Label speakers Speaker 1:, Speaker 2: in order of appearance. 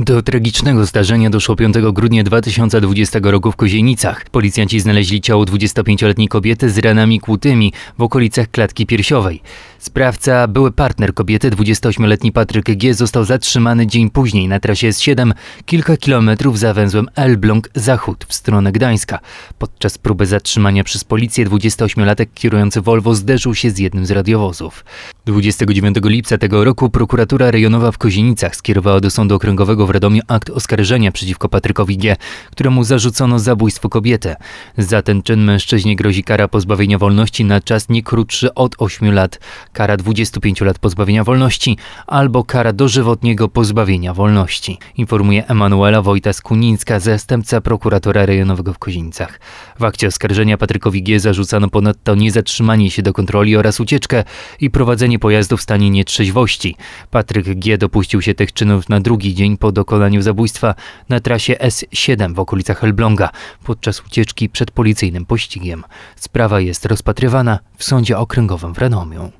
Speaker 1: Do tragicznego zdarzenia doszło 5 grudnia 2020 roku w Kozienicach. Policjanci znaleźli ciało 25-letniej kobiety z ranami kłutymi w okolicach klatki piersiowej. Sprawca, były partner kobiety, 28-letni Patryk G. został zatrzymany dzień później na trasie S7, kilka kilometrów za węzłem Elbląg Zachód w stronę Gdańska. Podczas próby zatrzymania przez policję 28-latek kierujący Volvo zderzył się z jednym z radiowozów. 29 lipca tego roku prokuratura rejonowa w Kozienicach skierowała do Sądu Okręgowego w Radomiu akt oskarżenia przeciwko Patrykowi G., któremu zarzucono zabójstwo kobiety. Za ten czyn mężczyźnie grozi kara pozbawienia wolności na czas nie krótszy od 8 lat, kara 25 lat pozbawienia wolności albo kara dożywotniego pozbawienia wolności. Informuje Emanuela Wojta-Skunińska, zastępca prokuratora rejonowego w Kozienicach. W akcie oskarżenia Patrykowi G. zarzucano ponadto niezatrzymanie się do kontroli oraz ucieczkę i prowadzenie kierowanie pojazdu w stanie nietrzeźwości. Patryk G. dopuścił się tych czynów na drugi dzień po dokonaniu zabójstwa na trasie S7 w okolicach Elbląga podczas ucieczki przed policyjnym pościgiem. Sprawa jest rozpatrywana w sądzie okręgowym w Renomiu.